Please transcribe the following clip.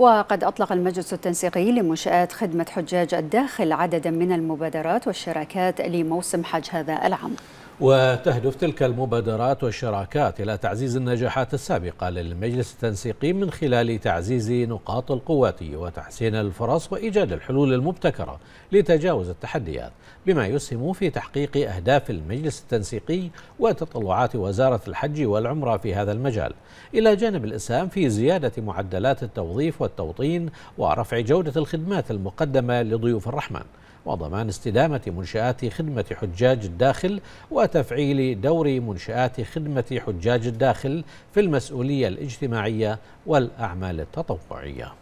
وقد أطلق المجلس التنسيقي لمنشآت خدمة حجاج الداخل عددا من المبادرات والشراكات لموسم حج هذا العام وتهدف تلك المبادرات والشراكات إلى تعزيز النجاحات السابقة للمجلس التنسيقي من خلال تعزيز نقاط القوة وتحسين الفرص وإيجاد الحلول المبتكرة لتجاوز التحديات بما يسهم في تحقيق أهداف المجلس التنسيقي وتطلعات وزارة الحج والعمرة في هذا المجال إلى جانب الإسهام في زيادة معدلات التوظيف والتوطين ورفع جودة الخدمات المقدمة لضيوف الرحمن وضمان استدامة منشآت خدمة حجاج الداخل وتفعيل دور منشآت خدمة حجاج الداخل في المسؤولية الاجتماعية والأعمال التطوعية